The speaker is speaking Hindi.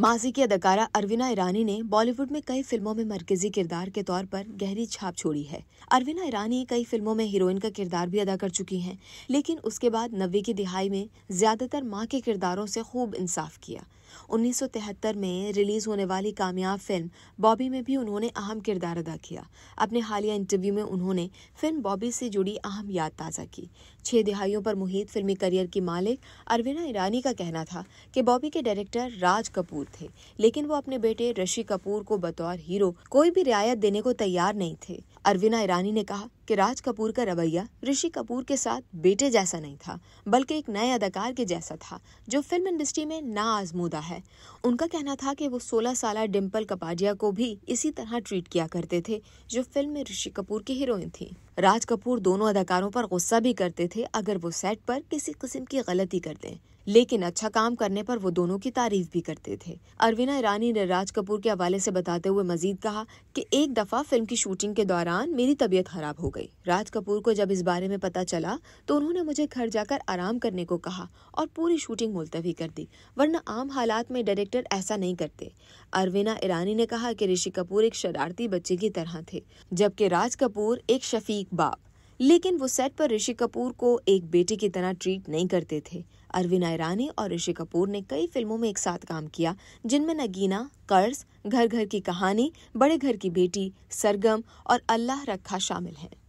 माजी की अदाकारा अरविना ईरानी ने बॉलीवुड में कई फिल्मों में मरकजी किरदार के तौर पर गहरी छाप छोड़ी है अरविना ईरानी कई फिल्मों में हीरोइन का किरदार भी अदा कर चुकी हैं लेकिन उसके बाद नब्बे की दिहाई में ज्यादातर माँ के किरदारों से खूब इंसाफ किया 1973 में रिलीज होने वाली कामयाब फिल्म बॉबी में भी उन्होंने अहम किरदार अदा किया अपने हालिया इंटरव्यू में उन्होंने फिल्म बॉबी से जुड़ी अहम याद ताज़ा की छह दिहाइयों पर मुहित फिल्मी करियर की मालिक अरविना ईरानी का कहना था कि बॉबी के डायरेक्टर राज कपूर कपूर थे लेकिन वो अपने बेटे ऋषि कपूर को बतौर हीरो कोई भी रियायत देने को तैयार नहीं थे अरविना ईरानी ने कहा कि राज कपूर का रवैया ऋषि कपूर के साथ बेटे जैसा नहीं था बल्कि एक नए अदाकार के जैसा था जो फिल्म इंडस्ट्री में ना आजमूदा है उनका कहना था कि वो 16 साल डिम्पल कपाडिया को भी इसी तरह ट्रीट किया करते थे जो फिल्म में ऋषि कपूर की हीरोइन थी राज कपूर दोनों अदाकारों पर गुस्सा भी करते थे अगर वो सेट पर किसी किस्म की गलती करते लेकिन अच्छा काम करने पर वो दोनों की तारीफ भी करते थे अरविना ईरानी ने राज कपूर के हवाले से बताते हुए मजीद कहा कि एक दफा फिल्म की शूटिंग के दौरान मेरी तबीयत खराब हो गई राज कपूर को जब इस बारे में पता चला तो उन्होंने मुझे घर जाकर आराम करने को कहा और पूरी शूटिंग मुलतवी कर दी वरना आम हालात में डायरेक्टर ऐसा नहीं करते अरविना ईरानी ने कहा कि ऋषि कपूर एक शरारती बच्चे की तरह थे जबकि राज कपूर एक शफीक बाप लेकिन वो सेट पर ऋषि कपूर को एक बेटे की तरह ट्रीट नहीं करते थे अरविना ईरानी और ऋषि कपूर ने कई फिल्मों में एक साथ काम किया जिनमें नगीना कर्ज घर घर की कहानी बड़े घर की बेटी सरगम और अल्लाह रखा शामिल हैं